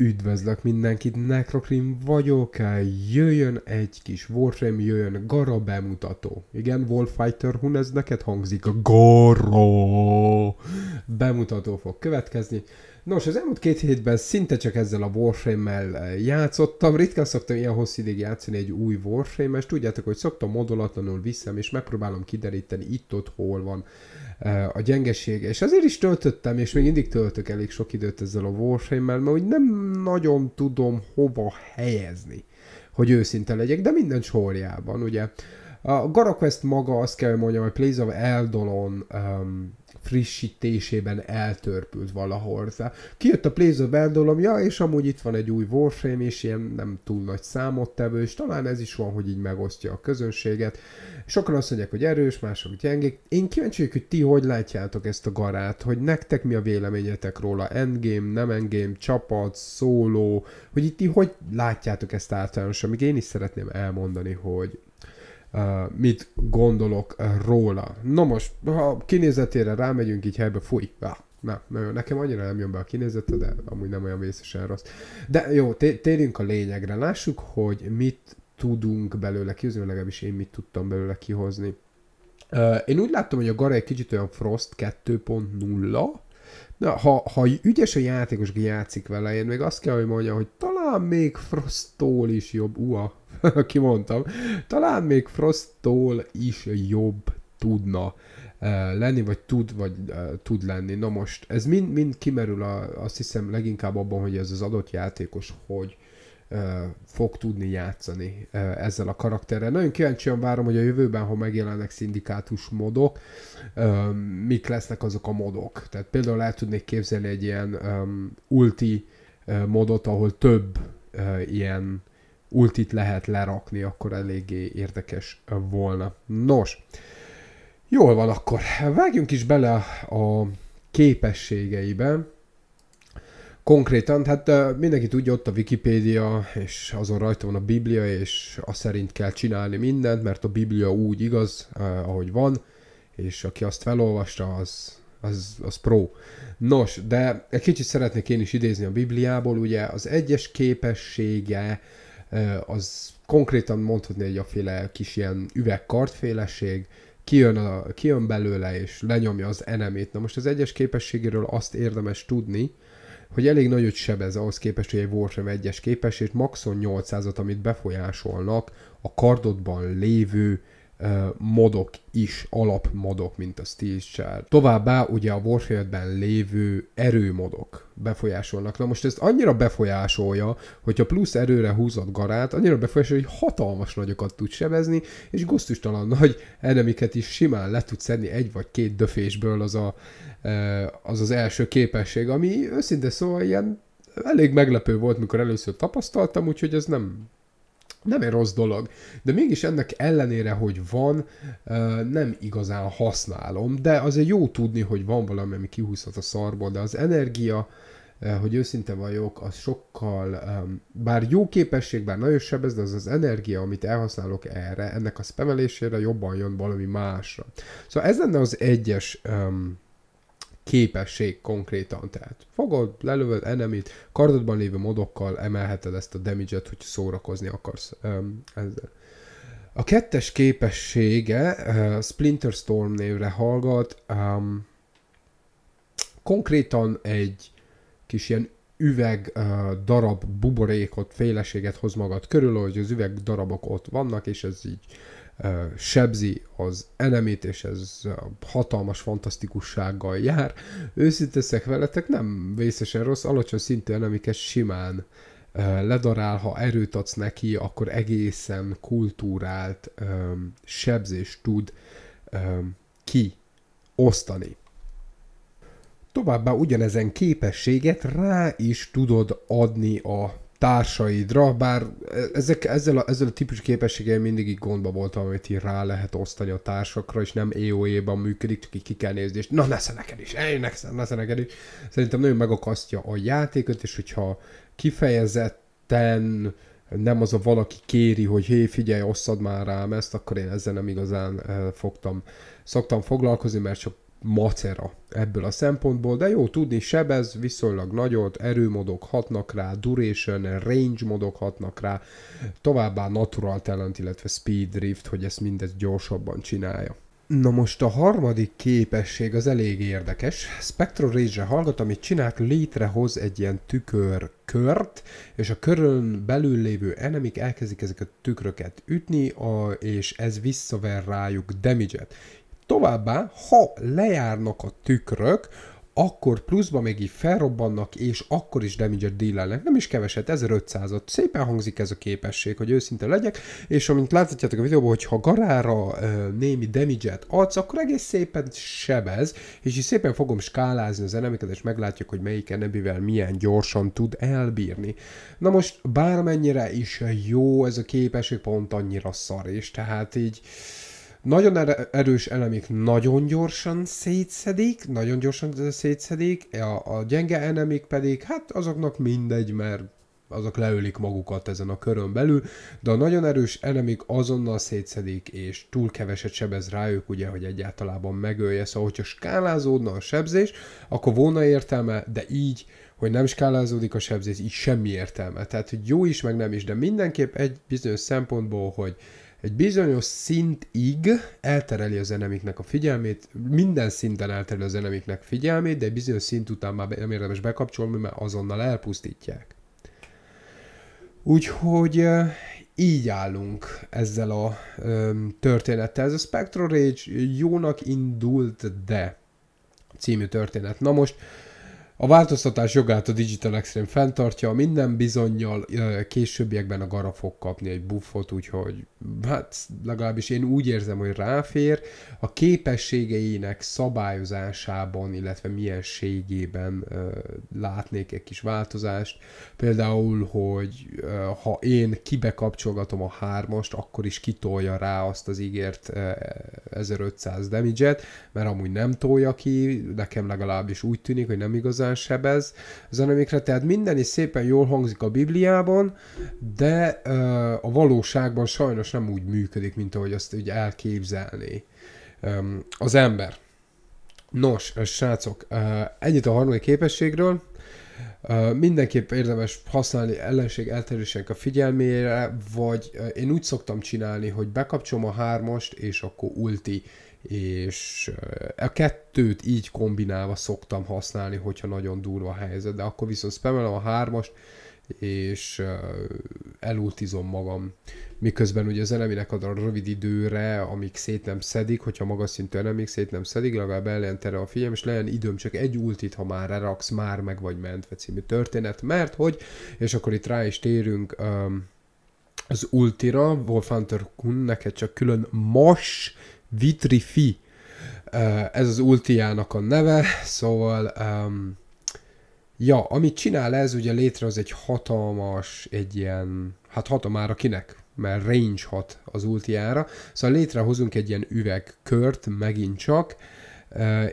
Üdvözlök mindenkit, Necrocrim vagyok, jöjjön egy kis Warframe, jöjjön Gara bemutató. Igen, Wolfighter Hun, ez neked hangzik, a Gara bemutató fog következni. Nos, az elmúlt két hétben szinte csak ezzel a Warframe-mel eh, játszottam. Ritkán szoktam ilyen hosszú ideig játszani egy új Warframe-es. Tudjátok, hogy szoktam modulatlanul viszem, és megpróbálom kideríteni itt-ott, hol van eh, a gyengeség. És azért is töltöttem, és még mindig töltök elég sok időt ezzel a Warframe-mel, mert úgy nem nagyon tudom hova helyezni, hogy őszinte legyek, de minden sorjában, ugye. A Garakwest maga, azt kell mondjam, hogy Plays of Eldolon um, frissítésében eltörpült valahol. Szóval kijött a Blaze of Bandolom, ja, és amúgy itt van egy új Warframe, és ilyen nem túl nagy számottevő, és talán ez is van, hogy így megosztja a közönséget. Sokan azt mondják, hogy erős, mások gyengék. Én kíváncsi vagyok, hogy ti hogy látjátok ezt a garát, hogy nektek mi a véleményetek róla, endgame, nem endgame, csapat, szóló, hogy itt ti hogy látjátok ezt általánosan, még én is szeretném elmondani, hogy mit gondolok róla. Na most, ha kinézetére rámegyünk, így helybe, fúj, Na, na jó, nekem annyira nem jön be a kinézete, de amúgy nem olyan vészesen rossz. De jó, térjünk a lényegre. Lássuk, hogy mit tudunk belőle kihozni, legalábbis én mit tudtam belőle kihozni. Én úgy láttam, hogy a Gara egy kicsit olyan Frost 2.0, Na, ha, ha ügyes a játékos, játszik vele, én még azt kell, hogy mondjam, hogy talán még Frosttól is jobb, ua, kimondtam, talán még Frosttól is jobb tudna eh, lenni, vagy tud, vagy uh, tud lenni. Na most, ez mind, mind kimerül a, azt hiszem leginkább abban, hogy ez az adott játékos, hogy uh, fog tudni játszani uh, ezzel a karakterrel. Nagyon kíváncsian várom, hogy a jövőben, ha megjelennek szindikátus modok, um, mik lesznek azok a modok. Tehát például el tudnék képzelni egy ilyen um, ulti modot, ahol több ilyen ultit lehet lerakni, akkor eléggé érdekes volna. Nos, jól van akkor, vágjunk is bele a képességeibe. Konkrétan, hát mindenki tudja, ott a Wikipédia, és azon rajta van a Biblia, és azt szerint kell csinálni mindent, mert a Biblia úgy igaz, ahogy van, és aki azt felolvasta, az az, az pro. Nos, de egy kicsit szeretnék én is idézni a Bibliából, ugye az egyes képessége az konkrétan mondhatni egy aféle kis ilyen üvegkartféleség, kijön, a, kijön belőle és lenyomja az enemét. Na most az egyes képességéről azt érdemes tudni, hogy elég nagy sebez ahhoz képest, hogy egy Warframe egyes képesség, maxon 800-at, amit befolyásolnak a kardodban lévő modok is, alapmodok, mint a Steel Shard. Továbbá ugye a Warfield-ben lévő erőmodok befolyásolnak. Na most ezt annyira befolyásolja, hogyha plusz erőre húzott garát, annyira befolyásolja, hogy hatalmas nagyokat tud sebezni, és gusztustalan nagy enemiket is simán le tud szedni egy vagy két döfésből az a, az, az első képesség, ami őszinte szóval ilyen elég meglepő volt, mikor először tapasztaltam, úgyhogy ez nem nem egy rossz dolog, de mégis ennek ellenére, hogy van, nem igazán használom, de azért jó tudni, hogy van valami, ami kihúzhat a szarból, de az energia, hogy őszinte vagyok, az sokkal, bár jó képesség, bár nagyon sebez, de az az energia, amit elhasználok erre, ennek a spemelésére jobban jön valami másra. Szóval ez lenne az egyes képesség konkrétan. Tehát fogod, lelövöd enemit, kardodban lévő modokkal emelheted ezt a damage-et, hogy szórakozni akarsz um, ezzel. A kettes képessége uh, Splinter Storm névre hallgat, um, konkrétan egy kis ilyen üveg uh, darab buborékot, féleséget hoz magad körül, hogy az üveg darabok ott vannak, és ez így uh, sebzi az enemit, és ez hatalmas fantasztikussággal jár. Őszinteszek veletek, nem vészesen rossz, alacsony szintű enemiket simán ledarál, ha erőt adsz neki, akkor egészen kultúrált um, sebzést tud um, ki osztani. Továbbá ugyanezen képességet rá is tudod adni a társaidra, bár e- ezek, ezzel, a, ezzel a típus képességgel mindig így gondba voltam, amit így rá lehet osztani a társakra, és nem EOE-ban működik, csak így ki kell nézni, és na nesze neked is, ej, nesze, nesze neked is. Szerintem nagyon megakasztja a játékot, és hogyha kifejezetten nem az a valaki kéri, hogy hé, figyelj, osszad már rám ezt, akkor én ezzel nem igazán e, fogtam, szoktam foglalkozni, mert csak macera ebből a szempontból, de jó tudni, sebez viszonylag nagyot, erőmodok hatnak rá, duration, range modok hatnak rá, továbbá natural talent, illetve speed drift, hogy ezt mindezt gyorsabban csinálja. Na most a harmadik képesség az elég érdekes. Spectral Rage-re hallgat, amit csinál, létrehoz egy ilyen tükörkört, és a körön belül lévő enemik elkezdik ezeket a tükröket ütni, a, és ez visszaver rájuk damage-et. Továbbá, ha lejárnak a tükrök, akkor pluszba még így felrobbannak, és akkor is damage-et dílelnek. Nem is keveset, 1500-at. Szépen hangzik ez a képesség, hogy őszinte legyek, és amint láthatjátok a videóban, hogy ha garára e, némi damage-et adsz, akkor egész szépen sebez, és így szépen fogom skálázni az enemiket, és meglátjuk, hogy melyik enemivel milyen gyorsan tud elbírni. Na most bármennyire is jó ez a képesség, pont annyira szar, és tehát így... Nagyon er- erős elemik nagyon gyorsan szétszedik, nagyon gyorsan szétszedik, e a, a gyenge enemik pedig, hát azoknak mindegy, mert azok leölik magukat ezen a körön belül, de a nagyon erős enemik azonnal szétszedik, és túl keveset sebez rájuk, ugye, hogy egyáltalában megölje, szóval hogyha skálázódna a sebzés, akkor volna értelme, de így, hogy nem skálázódik a sebzés, így semmi értelme. Tehát, hogy jó is, meg nem is, de mindenképp egy bizonyos szempontból, hogy egy bizonyos szintig eltereli a zenemiknek a figyelmét, minden szinten eltereli a zenemiknek figyelmét, de egy bizonyos szint után már nem érdemes bekapcsolni, mert azonnal elpusztítják. Úgyhogy így állunk ezzel a um, történettel. Ez a Spectral Rage jónak indult, de című történet. Na most a változtatás jogát a Digital Extreme fenntartja, minden bizonyal későbbiekben a Gara fog kapni egy buffot, úgyhogy hát legalábbis én úgy érzem, hogy ráfér. A képességeinek szabályozásában, illetve milyenségében látnék egy kis változást. Például, hogy ha én kibekapcsolgatom a hármast, akkor is kitolja rá azt az ígért 1500 damage-et, mert amúgy nem tolja ki, nekem legalábbis úgy tűnik, hogy nem igazán igazán sebez zenemikre, tehát minden is szépen jól hangzik a Bibliában, de a valóságban sajnos nem úgy működik, mint ahogy azt úgy elképzelné az ember. Nos, srácok, ennyit a harmadik képességről. Uh, mindenképp érdemes használni ellenség elterülésének a figyelmére, vagy uh, én úgy szoktam csinálni, hogy bekapcsolom a hármast, és akkor ulti és a kettőt így kombinálva szoktam használni, hogyha nagyon durva a helyzet, de akkor viszont spamelem a hármast, és elultizom magam. Miközben ugye az eleminek ad a rövid időre, amíg szét nem szedik, hogyha magas szintű enemik szét nem szedik, legalább ellentere a figyelm, és legyen időm csak egy ultit, ha már reraksz, már meg vagy mentve című történet, mert hogy, és akkor itt rá is térünk um, az ultira, Wolf Hunter Kun, neked csak külön mas, Vitrifi. Ez az ultiának a neve, szóval um, ja, amit csinál ez, ugye létrehoz egy hatalmas, egy ilyen, hát hatamára kinek? mert range hat az ultiára, szóval létrehozunk egy ilyen üvegkört megint csak,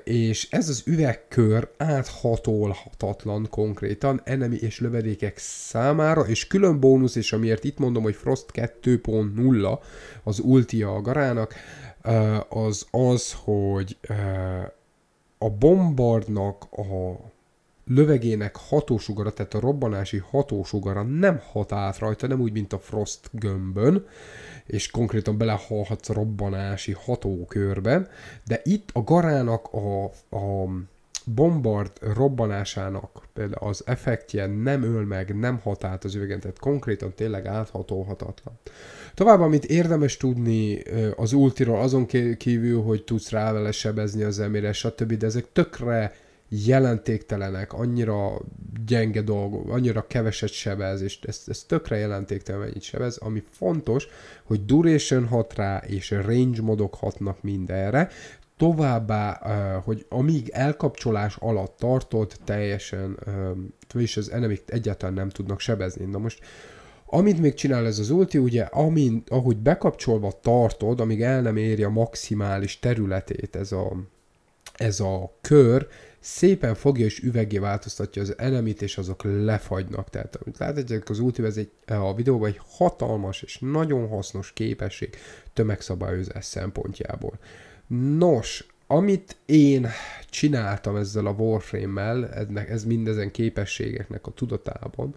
és ez az üvegkör áthatolhatatlan konkrétan enemi és lövedékek számára, és külön bónusz, és amiért itt mondom, hogy Frost 2.0 az ultia a garának, az az, hogy a bombardnak a lövegének hatósugara, tehát a robbanási hatósugara nem hat át rajta, nem úgy, mint a Frost gömbön, és konkrétan belehalhatsz a robbanási hatókörben, de itt a garának a, a bombard robbanásának például az effektje nem öl meg, nem hat át az üvegen, tehát konkrétan tényleg áthatóhatatlan. Tovább, amit érdemes tudni az ultiról, azon kívül, hogy tudsz rá vele sebezni az emére, stb., de ezek tökre jelentéktelenek, annyira gyenge dolgok, annyira keveset sebez, és ez, ez tökre jelentéktelen mennyit sebez, ami fontos, hogy duration hat rá, és range modok hatnak mindenre, Továbbá, hogy amíg elkapcsolás alatt tartott, teljesen, vagyis az enemik egyáltalán nem tudnak sebezni. Na most, amit még csinál ez az ulti, ugye, amint, ahogy bekapcsolva tartod, amíg el nem éri a maximális területét ez a, ez a kör, szépen fogja és üvegé változtatja az enemit, és azok lefagynak. Tehát, amit látjátok, az ulti ez egy, a videóban egy hatalmas és nagyon hasznos képesség tömegszabályozás szempontjából. Nos, amit én csináltam ezzel a Warframe-mel, ez mindezen képességeknek a tudatában,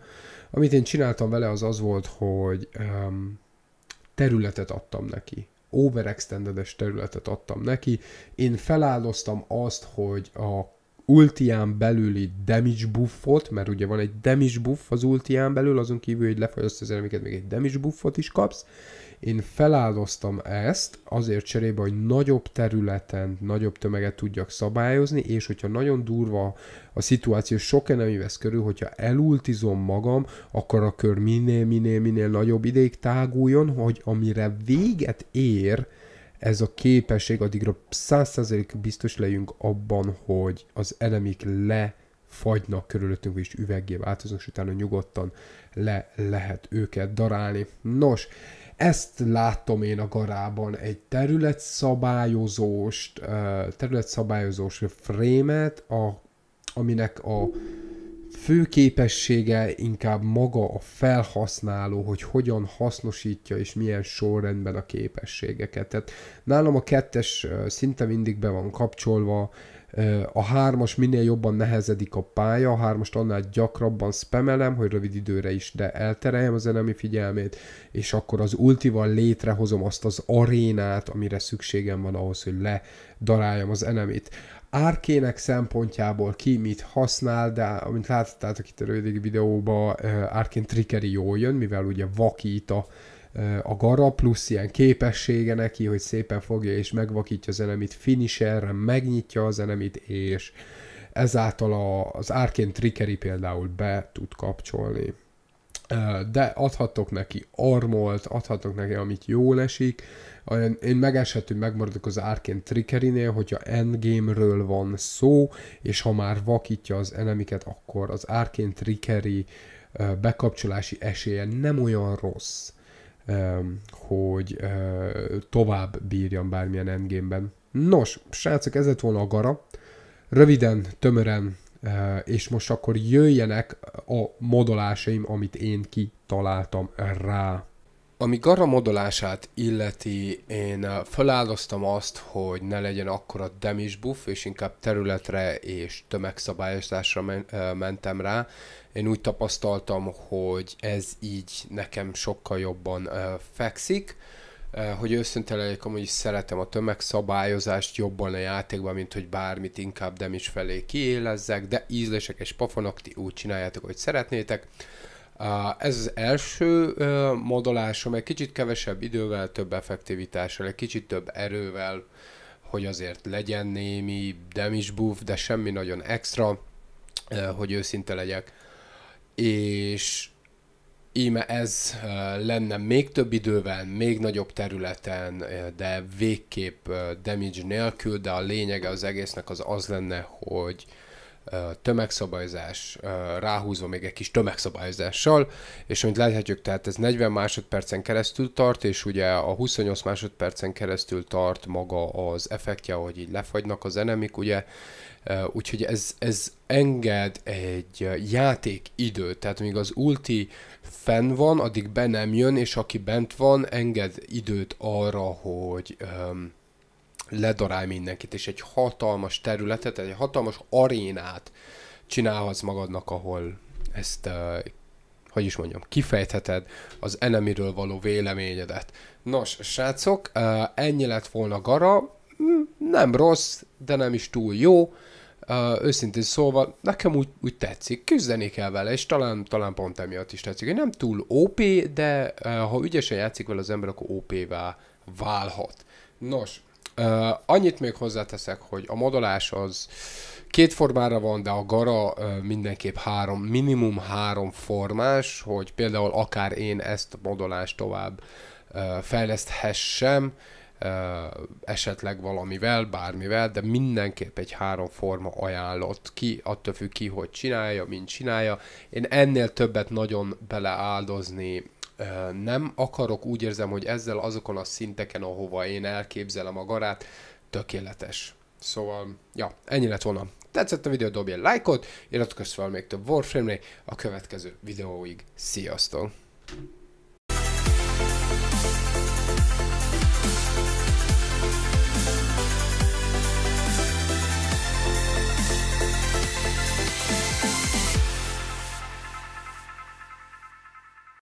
amit én csináltam vele, az az volt, hogy um, területet adtam neki. Overextendedes területet adtam neki. Én feláldoztam azt, hogy a ultián belüli damage buffot, mert ugye van egy damage buff az ultián belül, azon kívül, hogy lefagyaszt az enemiket, még egy damage buffot is kapsz. Én feláldoztam ezt azért cserébe, hogy nagyobb területen, nagyobb tömeget tudjak szabályozni, és hogyha nagyon durva a szituáció, sok enemi vesz körül, hogyha elultizom magam, akkor a kör minél, minél, minél nagyobb ideig táguljon, hogy amire véget ér, ez a képesség addigra 100% biztos legyünk abban, hogy az elemik le fagynak körülöttünk, és üveggé változnak, és utána nyugodtan le lehet őket darálni. Nos, ezt látom én a garában, egy területszabályozós, területszabályozós frémet, a, aminek a fő képessége inkább maga a felhasználó, hogy hogyan hasznosítja és milyen sorrendben a képességeket. Tehát nálam a kettes szinte mindig be van kapcsolva, a hármas minél jobban nehezedik a pálya, a hármast annál gyakrabban spemelem, hogy rövid időre is, de eltereljem az enemi figyelmét, és akkor az ultival létrehozom azt az arénát, amire szükségem van ahhoz, hogy ledaráljam az enemit árkének szempontjából ki mit használ, de amint láttátok itt a rövid videóban, árkén trickeri jól jön, mivel ugye vakít a, a gara, plusz ilyen képessége neki, hogy szépen fogja és megvakítja az enemit, finisherre megnyitja az enemit, és ezáltal a, az árkén trickeri például be tud kapcsolni de adhatok neki armolt, adhatok neki, amit jól esik. Én megeshető megmaradok az árként Trickerinél, hogyha endgame-ről van szó, és ha már vakítja az enemiket, akkor az árként Trickeri bekapcsolási esélye nem olyan rossz, hogy tovább bírjam bármilyen endgame-ben. Nos, srácok, ez lett volna a gara. Röviden, tömören és most akkor jöjjenek a modolásaim, amit én kitaláltam rá. Ami Garra modolását illeti, én feláldoztam azt, hogy ne legyen akkora demis buff, és inkább területre és tömegszabályozásra mentem rá. Én úgy tapasztaltam, hogy ez így nekem sokkal jobban fekszik Eh, hogy őszinte legyek, amúgy is szeretem a tömegszabályozást jobban a játékban, mint hogy bármit inkább dem is felé kiélezzek, de ízlések és pofonok, ti úgy csináljátok, hogy szeretnétek. Eh, ez az első eh, modolásom, egy kicsit kevesebb idővel, több effektivitással, egy kicsit több erővel, hogy azért legyen némi demis buff, de semmi nagyon extra, hogy őszinte legyek. És íme ez lenne még több idővel, még nagyobb területen, de végképp damage nélkül, de a lényege az egésznek az az lenne, hogy tömegszabályzás, ráhúzva még egy kis tömegszabályzással, és amit láthatjuk, tehát ez 40 másodpercen keresztül tart, és ugye a 28 másodpercen keresztül tart maga az effektje, hogy így lefagynak az enemik, ugye, úgyhogy ez, ez enged egy játék időt, tehát míg az ulti fenn van, addig be nem jön, és aki bent van, enged időt arra, hogy um, ledarál mindenkit, és egy hatalmas területet, egy hatalmas arénát csinálhatsz magadnak, ahol ezt, hogy is mondjam, kifejtheted az enemiről való véleményedet. Nos, srácok, ennyi lett volna Gara, hm, nem rossz, de nem is túl jó. Uh, őszintén szólva, nekem úgy, úgy tetszik, küzdeni kell vele, és talán, talán pont emiatt is tetszik. hogy Nem túl OP, de uh, ha ügyesen játszik vele az ember, akkor OP-vá válhat. Nos, annyit még hozzáteszek, hogy a modolás az két formára van, de a gara uh, mindenképp három, minimum három formás, hogy például akár én ezt a modolást tovább uh, fejleszthessem, esetleg valamivel, bármivel, de mindenképp egy három forma ajánlott ki, attól függ ki, hogy csinálja, mint csinálja. Én ennél többet nagyon beleáldozni nem akarok, úgy érzem, hogy ezzel azokon a szinteken, ahova én elképzelem a garát, tökéletes. Szóval, ja, ennyi lett volna. Tetszett a videó, dobj egy lájkot, iratkozz fel még több Warframe-re, a következő videóig. Sziasztok!